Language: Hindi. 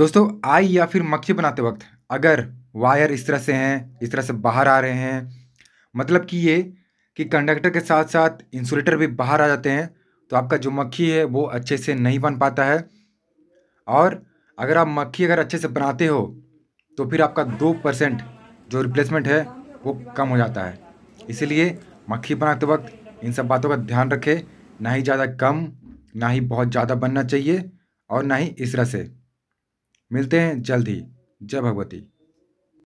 दोस्तों आई या फिर मक्खी बनाते वक्त अगर वायर इस तरह से हैं इस तरह से बाहर आ रहे हैं मतलब कि ये कि कंडक्टर के साथ साथ इंसुलेटर भी बाहर आ जाते हैं तो आपका जो मक्खी है वो अच्छे से नहीं बन पाता है और अगर आप मक्खी अगर अच्छे से बनाते हो तो फिर आपका दो परसेंट जो रिप्लेसमेंट है वो कम हो जाता है इसीलिए मक्खी बनाते वक्त इन सब बातों का ध्यान रखें ना ही ज़्यादा कम ना ही बहुत ज़्यादा बनना चाहिए और ना ही इस तरह से मिलते हैं जल्द ही जय भगवती